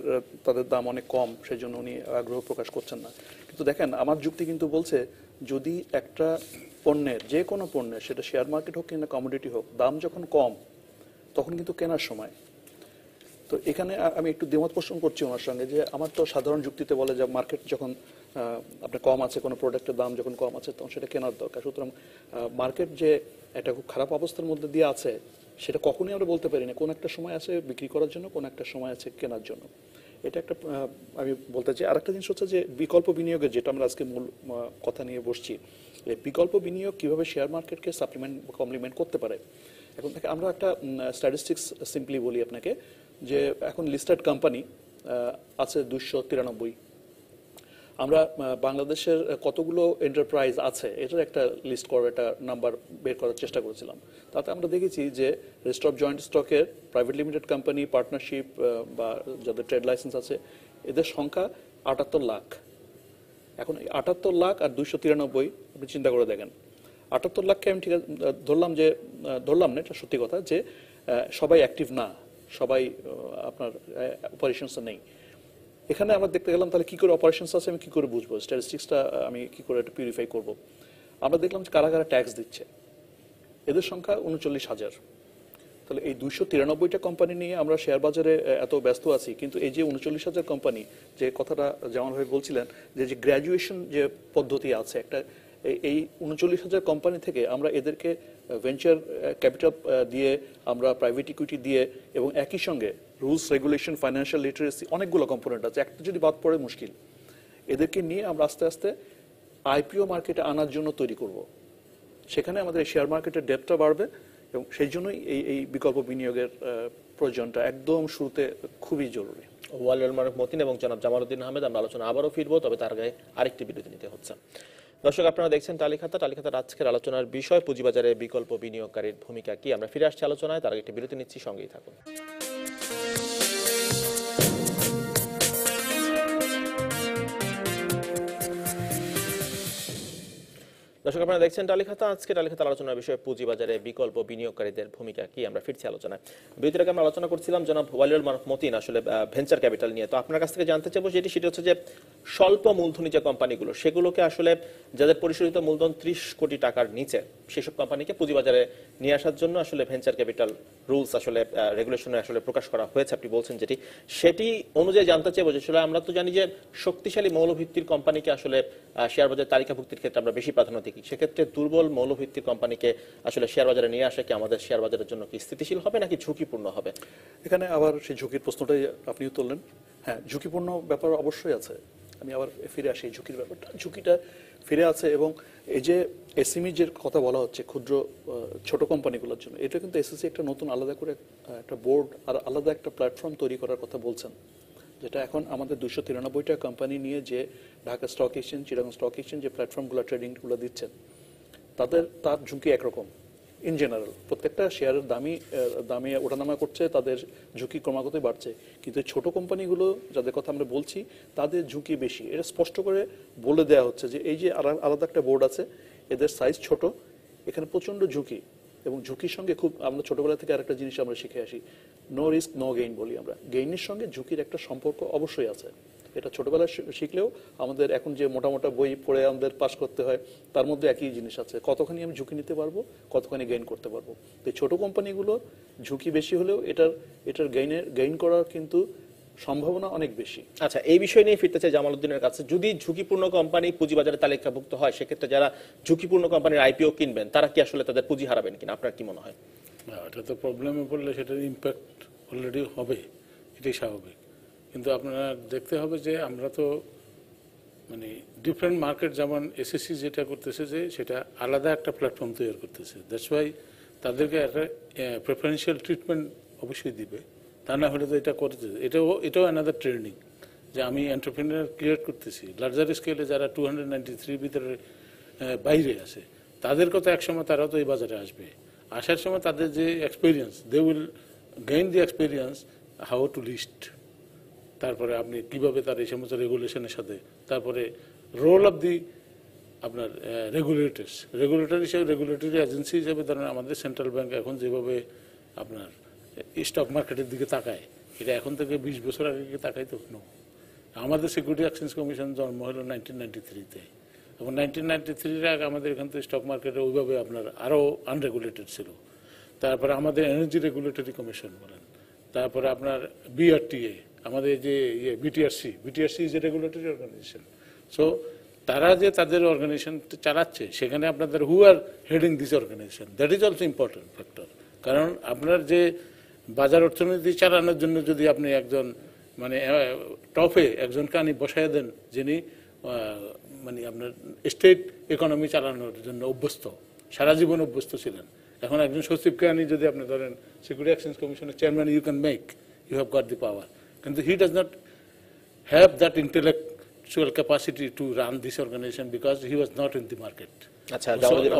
তাদের দাম অনেক কম সেই জন্য উনি আগ্রহ প্রকাশ করছেন না কিন্তু দেখেন আমার যুক্তি কিন্তু বলছে যদি একটা পণ্যের যে কোনো পণ্যের সেটা শেয়ার মার্কেট হোক কিংবা কমোডিটি হোক দাম যখন কম তখন কিন্তু কেনার সময় তো এখানে আমি একটু দ্বিমত পোষণ করছি ওনার সঙ্গে যে আমার তো সাধারণ যুক্তিতে বলে যে মার্কেট যখন আপনার কম আছে কোনো প্রোডাক্টের দাম যখন কম আছে তখন সেটা কেনার দরকার সুতরাং মার্কেট যে একটা খুব খারাপ অবস্থার মধ্যে দিয়ে আছে সেটা কখনোই আমরা বলতে পারি না কোন একটা সময় আছে বিক্রি করার জন্য কোন একটা সময় আছে কেনার জন্য এটা একটা আমি বলতে চাই আরেকটা জিনিস হচ্ছে যে বিকল্প বিনিয়োগের যেটা আমরা আজকে মূল কথা নিয়ে বসছি এই বিকল্প বিনিয়োগ কিভাবে শেয়ার মার্কেটকে সাপ্লিমেন্ট কমপ্লিমেন্ট করতে পারে এখন থেকে আমরা একটা স্ট্যাটিস্টিক্স সিম্পলি বলি আপনাকে যে এখন লিস্টেড কোম্পানি আছে দুশো তিরানব্বই আমরা বাংলাদেশের কতগুলো এন্টারপ্রাইজ আছে এটার একটা লিস্ট করার একটা নাম্বার বের করার চেষ্টা করেছিলাম তাতে আমরা দেখেছি যে রেস্ট অফ জয়েন্ট স্টকের প্রাইভেট লিমিটেড কোম্পানি পার্টনারশিপ বা যাদের ট্রেড লাইসেন্স আছে এদের সংখ্যা আটাত্তর লাখ এখন এই আটাত্তর লাখ আর দুইশো তিরানব্বই আপনি চিন্তা করে দেখেন আটাত্তর লাখকে আমি ঠিক ধরলাম যে ধরলাম না এটা সত্যি কথা যে সবাই অ্যাক্টিভ না সবাই আপনার অপারেশনসে নেই এখানে আমরা দেখতে গেলাম তাহলে কী করে অপারেশন আছে আমি কী করে বুঝবো স্ট্যাটিস্টিক্সটা আমি কি করে একটু পিউরিফাই করব আমরা দেখলাম যে কারা কারা ট্যাক্স দিচ্ছে এদের সংখ্যা উনচল্লিশ হাজার তাহলে এই দুইশো তিরানব্বইটা কোম্পানি নিয়ে আমরা শেয়ার বাজারে এত ব্যস্ত আছি কিন্তু এই যে উনচল্লিশ হাজার কোম্পানি যে কথাটা যেমনভাবে বলছিলেন যে যে গ্র্যাজুয়েশন যে পদ্ধতি আছে একটা এই উনচল্লিশ হাজার কোম্পানি থেকে আমরা এদেরকে ভেঞ্চার ক্যাপিটাল দিয়ে আমরা প্রাইভেট ইকুইটি দিয়ে এবং একই সঙ্গে রুলস রেগুলেশন ফাইন্যান্সিয়াল লিটারেসি অনেকগুলো কম্পোনেন্ট আছে একটা যদি বাদ পড়ে মুশকিল এদেরকে নিয়ে আমরা আস্তে আস্তে আইপিও মার্কেটে আনার জন্য তৈরি করব সেখানে আমাদের শেয়ার মার্কেটের ডেপটা বাড়বে এবং সেই জন্যই এই এই বিকল্প বিনিয়োগের প্রয়োজনটা একদম শুরুতে খুবই জরুরি ওয়ার্ল্ড মারুফ মতিন এবং জনাব জামালউদ্দিন আহমেদ আমরা আলোচনা আবারও ফিরবো তবে তার গায়ে আরেকটি বিরতি নিতে হচ্ছে দর্শক আপনারা দেখছেন তালিকাতা তালিকাতার আজকের আলোচনার বিষয় পুঁজিবাজারে বিকল্প বিনিয়োগকারীর ভূমিকা কি আমরা ফিরে আসছি আলোচনায় তার আগে একটি বিরতি নিচ্ছি সঙ্গেই থাকুন দর্শক আপনারা দেখছেন টালিখাতা আজকে টালিখাতা আলোচনার বিষয়ে পুঁজিবাজারে বিকল্প বিনিয়োগকারীদের ভূমিকা কি আমরা ফিরছি আলোচনায় বিরতির আগে আমরা আলোচনা করছিলাম জনাব ওয়ালিউল মারফ মতিন আসলে ভেঞ্চার ক্যাপিটাল নিয়ে তো আপনার কাছ থেকে জানতে চাবো যেটি সেটি হচ্ছে যে স্বল্প মূলধনী যে কোম্পানিগুলো সেগুলোকে আসলে যাদের পরিশোধিত মূলধন ত্রিশ কোটি টাকার নিচে সেসব কোম্পানিকে পুঁজিবাজারে নিয়ে আসার জন্য আসলে ভেঞ্চার ক্যাপিটাল রুলস আসলে রেগুলেশনে আসলে প্রকাশ করা হয়েছে আপনি বলছেন যেটি সেটি অনুযায়ী জানতে চাইবো যে আসলে আমরা তো জানি যে শক্তিশালী মৌলভিত্তির কোম্পানিকে আসলে শেয়ার বাজার তালিকাভুক্তির ক্ষেত্রে আমরা বেশি প্রাধান্য কি সেক্ষেত্রে দুর্বল মৌলভিত্তিক কোম্পানিকে আসলে শেয়ার বাজারে নিয়ে আসা কি আমাদের শেয়ার বাজারের জন্য কি স্থিতিশীল হবে নাকি ঝুঁকিপূর্ণ হবে এখানে আবার সেই ঝুঁকির প্রশ্নটাই আপনিও তুললেন হ্যাঁ ঝুঁকিপূর্ণ ব্যাপার অবশ্যই আছে আমি আবার ফিরে আসি ঝুঁকির ব্যাপারটা ঝুঁকিটা ফিরে আছে এবং এই যে এসএমই e যে কথা বলা হচ্ছে ক্ষুদ্র ছোট কোম্পানিগুলোর জন্য এটা কিন্তু এসএসসি e একটা নতুন আলাদা করে একটা বোর্ড আর আলাদা একটা প্ল্যাটফর্ম তৈরি করার কথা বলছেন যেটা এখন আমাদের দুশো তিরানব্বইটা কোম্পানি নিয়ে যে ঢাকা স্টক এক্সচেঞ্জ চিরাং স্টক এক্সচেঞ্জ যে প্ল্যাটফর্মগুলো ট্রেডিংগুলো দিচ্ছেন তাদের তার ঝুঁকি একরকম ইন জেনারেল প্রত্যেকটা শেয়ারের দামি দামে ওঠানামা করছে তাদের ঝুঁকি ক্রমাগতই বাড়ছে কিন্তু ছোট কোম্পানিগুলো যাদের কথা আমরা বলছি তাদের ঝুঁকি বেশি এটা স্পষ্ট করে বলে দেওয়া হচ্ছে যে এই যে আলাদা একটা বোর্ড আছে এদের সাইজ ছোট এখানে প্রচণ্ড ঝুঁকি এবং ঝুঁকির সঙ্গে খুব আমরা ছোটবেলা থেকে আরেকটা জিনিস আমরা শিখে আসি নো রিস্ক নো গেইন বলি আমরা গেইনের সঙ্গে ঝুঁকির একটা সম্পর্ক অবশ্যই আছে এটা ছোটবেলা শিখলেও আমাদের এখন যে মোটা মোটা বই পড়ে আমাদের পাশ করতে হয় তার মধ্যে একই জিনিস আছে কতখানি আমি ঝুঁকি নিতে পারবো কতখানি গেইন করতে পারবো তো ছোট কোম্পানিগুলো ঝুঁকি বেশি হলেও এটার এটার গেইনের গেইন করার কিন্তু সম্ভাবনা অনেক বেশি আচ্ছা এই বিষয় নিয়ে ফিরতে চাই উদ্দিনের কাছে যদি ঝুঁকিপূর্ণ কোম্পানি পুঁজিবাজারে তালিকাভুক্ত হয় সেক্ষেত্রে যারা ঝুঁকিপূর্ণ কোম্পানির আইপিও কিনবেন তারা কি আসলে তাদের পুঁজি হারাবেন কিনা আপনার কি মনে হয় এটা তো প্রবলেমে পড়লে সেটার ইম্প্যাক্ট অলরেডি হবে এটাই স্বাভাবিক কিন্তু আপনারা দেখতে হবে যে আমরা তো মানে ডিফারেন্ট মার্কেট যেমন এসএসসি e যেটা করতেছে যে সেটা আলাদা একটা প্ল্যাটফর্ম তৈরি করতেছে দ্যাটস ওয়াই তাদেরকে একটা প্রেফারেন্সিয়াল ট্রিটমেন্ট অবশ্যই দিবে তা না হলে তো এটা করতে এটাও এটাও অ্যানাদার ট্রেনিং যে আমি এন্টারপ্রেনার ক্রিয়েট করতেছি লার্জার স্কেলে যারা টু হান্ড্রেড থ্রি ভিতরে বাইরে আছে তাদের কথা একসময় তারাও তো এই বাজারে আসবে আসার সময় তাদের যে experience they will gain the experience how to list তারপরে আপনি কিভাবে তার এই সমস্ত রেগুলেশনের সাথে তারপরে রোল অফ দি আপনার রেগুলেটার্স রেগুলেটর হিসেবে রেগুলেটরি এজেন্সি হিসেবে ধরেন আমাদের সেন্ট্রাল ব্যাংক এখন যেভাবে আপনার স্টক মার্কেটের দিকে তাকায় এটা এখন থেকে বিশ বছর আগে তাকাই তো নো আমাদের সিকিউরিটি এক্সচেঞ্জ কমিশন জন্ম হলো নাইনটিন নাইনটি থ্রিতে এবং নাইনটিন নাইনটি থ্রির আগে আমাদের এখান থেকে স্টক মার্কেটে ওইভাবে আপনার আরও আনরেগুলেটেড ছিল তারপরে আমাদের এনার্জি রেগুলেটরি কমিশন বলেন তারপরে আপনার বিআরটিএ আমাদের যে ইয়ে BTRC BTRC is a regulatory organization so তারা যে তাদের অর্গানাইজেশন চালাচ্ছে সেখানে আপনাদের who are heading this organization that is also important factor কারণ আপনার যে বাজার অর্থনীতি চালানোর জন্য যদি আপনি একজন মানে টপে একজনকে আনি বসাই দেন যিনি মানে আপনার স্টেট ইকোনমি চালানোর জন্য অভ্যস্ত সারা জীবন অভ্যস্ত ছিলেন এখন একজন সচিবকে আনি যদি আপনি ধরেন সিকিউরিটি এক্সচেঞ্জ কমিশনের chairman you can make you have got the power কিন্তু he does not have that intellectual capacity to run this organization because he was not in the market আচ্ছা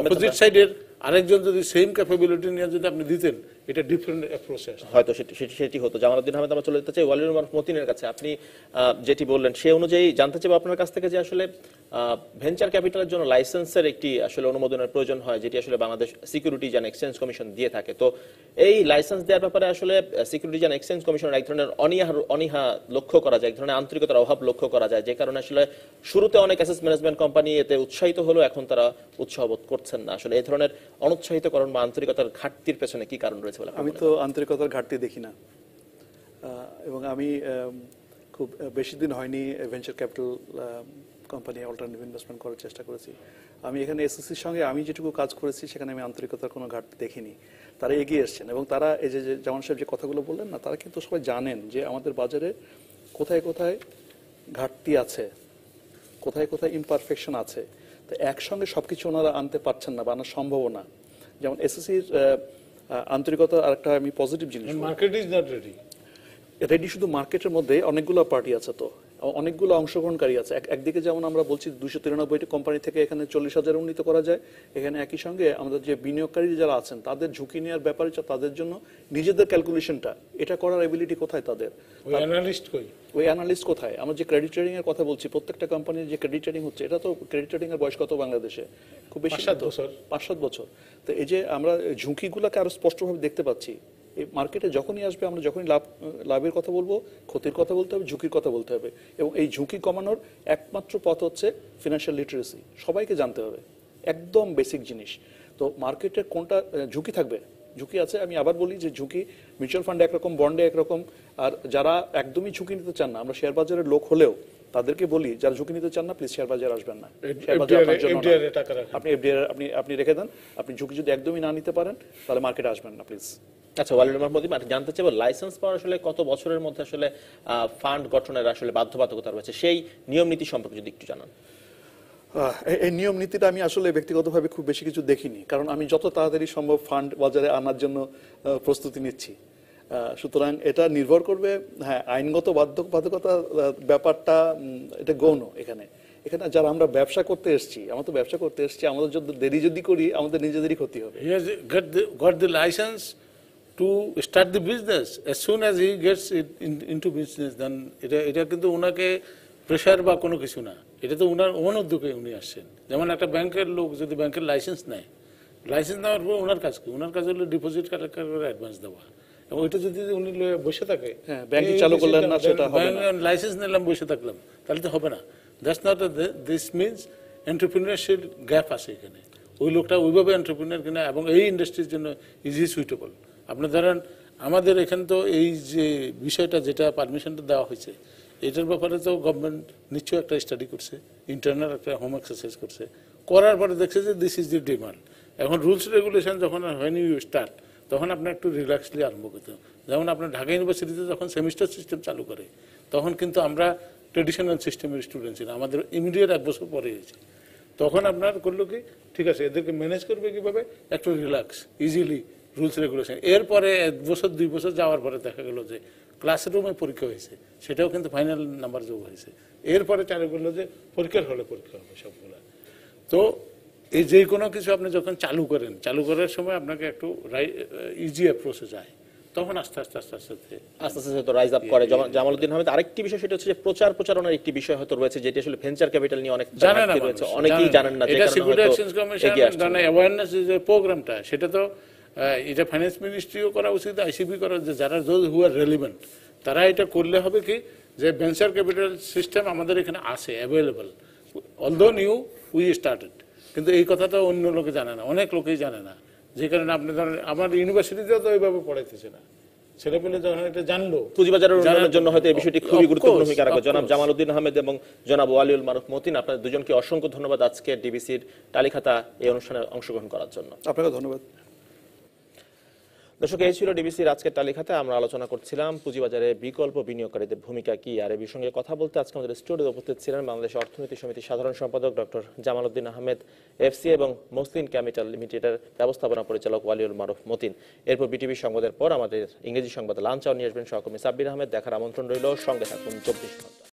অপোজিট সাইডের আরেকজন যদি সেম ক্যাপাবিলিটি নিয়ে যদি আপনি দিতেন এটা ডিফারেন্ট প্রসেস হয়তো সেটি সেটি হতো জামালউদ্দিন আহমেদ আমরা চলে যেতে চাই ওয়ালিউর মতিনের কাছে আপনি যেটি বললেন সে অনুযায়ী জানতে চাইবো আপনার কাছ থেকে যে আসলে ভেঞ্চার ক্যাপিটালের জন্য লাইসেন্সের একটি আসলে অনুমোদনের প্রয়োজন হয় যেটি আসলে Bangladesh security and exchange commission দিয়ে থাকে তো এই লাইসেন্স দেওয়ার ব্যাপারে আসলে সিকিউরিটি অ্যান্ড এক্সচেঞ্জ কমিশনের এক ধরনের অনীহা অনীহা লক্ষ্য করা যায় এক ধরনের আন্তরিকতার অভাব লক্ষ্য করা যায় যে কারণে আসলে শুরুতে অনেক অ্যাসেস ম্যানেজমেন্ট কোম্পানি এতে উৎসাহিত হলো এখন তারা উৎসাহ বোধ করছেন না আসলে এই ধরনের অনুৎসাহিতকরণ বা আন্তরিকতার ঘাটতির পেছনে কি কারণ রয়েছে বলে আমি তো আন্তরিকতার ঘাটতি দেখি না এবং আমি খুব বেশি দিন হয়নি venture capital company alternative investment করার চেষ্টা করেছি আমি এখানে এসএসসির সঙ্গে আমি যেটুকু কাজ করেছি সেখানে আমি আন্তরিকতার কোনো ঘাটতি দেখিনি তারা এগিয়ে এসছেন এবং তারা এই যে জামান সাহেব যে কথাগুলো বললেন না তারা কিন্তু সবাই জানেন যে আমাদের বাজারে কোথায় কোথায় ঘাটতি আছে কোথায় কোথায় ইমপারফেকশন আছে তো একসঙ্গে সব কিছু ওনারা আনতে পারছেন না বা আনার সম্ভব না যেমন এসএসসির আন্তরিকতা আর একটা আমি পজিটিভ জিনিস রেডি মানে শুধু মার্কেটের মধ্যে অনেকগুলো পার্টি আছে তো অনেকগুলো অংশগ্রহণকারী আছে একদিকে যেমন আমরা বলছি দুশো তিরানব্বইটি কোম্পানি থেকে এখানে চল্লিশ হাজার উন্নীত করা যায় এখানে একই সঙ্গে আমাদের যে বিনিয়োগকারী যারা আছেন তাদের ঝুঁকি নেওয়ার ব্যাপারে তাদের জন্য নিজেদের ক্যালকুলেশনটা এটা করার এবিলিটি কোথায় তাদের ওই অ্যানালিস্ট কোথায় আমরা যে ক্রেডিট ট্রেডিং এর কথা বলছি প্রত্যেকটা কোম্পানির যে ক্রেডিট ট্রেডিং হচ্ছে এটা তো ক্রেডিট ট্রেডিং এর বয়স কত বাংলাদেশে খুব বেশি বছর পাঁচ সাত বছর তো এই যে আমরা ঝুঁকিগুলোকে আরো স্পষ্টভাবে দেখতে পাচ্ছি এই মার্কেটে যখনই আসবে আমরা যখনই লাভ লাভের কথা বলবো ক্ষতির কথা বলতে হবে ঝুঁকির কথা বলতে হবে এবং এই ঝুঁকি কমানোর একমাত্র পথ হচ্ছে ফিনান্সিয়াল লিটারেসি সবাইকে জানতে হবে একদম বেসিক জিনিস তো মার্কেটের কোনটা ঝুঁকি থাকবে ঝুঁকি আছে আমি আবার বলি যে ঝুঁকি মিউচুয়াল ফান্ডে একরকম বন্ডে একরকম আর যারা একদমই ঝুঁকি নিতে চান না আমরা শেয়ার বাজারের লোক হলেও তাদেরকে বলি যারা ঝুঁকি নিতে চান না প্লিজ শেয়ার বাজার আসবেন না আপনি এফডিআর আপনি আপনি রেখে দেন আপনি ঝুঁকি যদি একদমই না নিতে পারেন তাহলে মার্কেটে আসবেন না প্লিজ আচ্ছা ওয়ালিউর রহমান আচ্ছা, প্রদীপ জানতে চাইবো লাইসেন্স পাওয়ার আসলে কত বছরের মধ্যে আসলে ফান্ড গঠনের আসলে বাধ্যবাধকতা রয়েছে সেই নিয়ম নীতি সম্পর্কে যদি একটু জানান এই নিয়ম নীতিটা আমি আসলে ব্যক্তিগতভাবে খুব বেশি কিছু দেখিনি কারণ আমি যত তাড়াতাড়ি সম্ভব ফান্ড বাজারে আনার জন্য প্রস্তুতি নিচ্ছি সুতরাং এটা নির্ভর করবে হ্যাঁ আইনগত বাধ্যবাধকতা ব্যাপারটা এটা গৌণ এখানে এখানে যারা আমরা ব্যবসা করতে এসেছি আমরা তো ব্যবসা করতে এসেছি আমাদের যদি দেরি যদি করি আমাদের নিজেদেরই ক্ষতি হবে got the license to start the business. As soon as he gets it in, into business, then এটা এটা কিন্তু ওনাকে প্রেশার বা কোনো কিছু না এটা তো ওনার ওন উদ্যোগে উনি আসছেন যেমন একটা ব্যাংকের লোক যদি ব্যাংকের লাইসেন্স নেয় লাইসেন্স নেওয়ার পর ওনার কাজ কি ওনার কাজ হলো ডিপোজিট করে অ্যাডভান্স দেওয়া এবং যদি উনি বসে থাকে হ্যাঁ, চালু করলেন না সেটা হবে না লাইসেন্স নিলাম বসে থাকলাম তাহলে তো হবে না that's not this means entrepreneurship gap আছে এখানে ওই লোকটা ওইভাবে এন্টারপ্রিনিয়ার কিনা এবং এই ইন্ডাস্ট্রির জন্য ইজি সুইটেবল আপনি ধরেন আমাদের এখান তো এই যে বিষয়টা যেটা পারমিশনটা দেওয়া হয়েছে এটার ব্যাপারে তো গভর্নমেন্ট নিশ্চয়ই একটা স্টাডি করছে ইন্টারনাল একটা হোম এক্সারসাইজ করছে করার পরে দেখছে যে দিস ইজ দি ডিমান্ড এখন রুলস রেগুলেশন যখন হয়নি ইউ স্টার্ট তখন আপনার একটু রিল্যাক্সলি আরম্ভ করতে যেমন আপনার ঢাকা ইউনিভার্সিটিতে যখন সেমিস্টার সিস্টেম চালু করে তখন কিন্তু আমরা ট্রেডিশনাল সিস্টেমের স্টুডেন্ট ছিলাম আমাদের ইমিডিয়েট এক বছর পরে হয়েছে তখন আপনার করলো কি ঠিক আছে এদেরকে ম্যানেজ করবে কীভাবে একটু রিল্যাক্স ইজিলি রুলস রেগুলেশন এরপরে এক বছর দুই বছর যাওয়ার পরে দেখা গেল যে ক্লাসরুমে পরীক্ষা হয়েছে সেটাও কিন্তু ফাইনাল নাম্বার যোগ হয়েছে এরপরে চালু করলো যে পরীক্ষার হলে পরীক্ষা হবে সবগুলো তো এই যে কোনো কিছু আপনি যখন চালু করেন চালু করার সময় আপনাকে একটু ইজি অ্যাপ্রোচে যায় তখন আস্তে আস্তে আস্তে আস্তে আস্তে আস্তে হয়তো রাইজ আপ করে জামাল উদ্দিন আহমেদ আরেকটি বিষয় সেটা হচ্ছে প্রচার প্রচারণার একটি বিষয় হয়তো রয়েছে যেটি আসলে ভেঞ্চার ক্যাপিটাল নিয়ে অনেক জানেন না অনেকেই জানেন না এটা সিকিউরিটি এক্সচেঞ্জ কমিশন মানে অ্যাওয়ারনেস যে প্রোগ্রামটা সেটা তো এটা ফাইন্যান্স মিনিস্ট্রিও করা উচিত আইসিবি করা যে যারা দোজ হু আর রেলিভেন্ট তারা এটা করলে হবে কি যে ভেঞ্চার ক্যাপিটাল সিস্টেম আমাদের এখানে আছে available although new we started কিন্তু এই কথা তো অন্য লোকে জানে না অনেক লোকেই জানে না যে কারণে আপনি ধরেন আমার ইউনিভার্সিটিতেও তো এইভাবে পড়াইতেছে না অসংখ্য ধন্যবাদ আজকে ডিবিসির টালিখাতা এই অনুষ্ঠানে অংশগ্রহণ করার জন্য আপনাকে ধন্যবাদ দর্শক এই ছিল ডিবিসির আজকের তালিকাতে আমরা আলোচনা করছিলাম পুঁজিবাজারে বিকল্প বিনিয়োগকারীদের ভূমিকা কি আর এ বিষয়ে কথা বলতে আজকে আমাদের স্টুডিওতে উপস্থিত ছিলেন বাংলাদেশ অর্থনীতি সমিতির সাধারণ সম্পাদক ডক্টর জামাল উদ্দিন আহমেদ এফসি এবং মসলিন ক্যাপিটাল লিমিটেডের ব্যবস্থাপনা পরিচালক ওয়ালিউল মারুফ মতিন এরপর বিটিভি সংবাদের পর আমাদের ইংরেজি সংবাদ লাঞ্চাও নিয়ে আসবেন সহকর্মী সাব্বির আহমেদ দেখার আমন্ত্রণ রইল সঙ্গে থাকুন চব্বিশ ঘন্টা